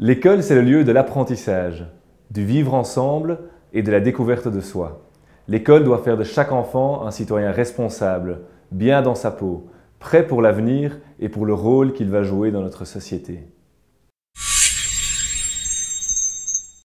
L'école, c'est le lieu de l'apprentissage, du vivre ensemble et de la découverte de soi. L'école doit faire de chaque enfant un citoyen responsable, bien dans sa peau, prêt pour l'avenir et pour le rôle qu'il va jouer dans notre société.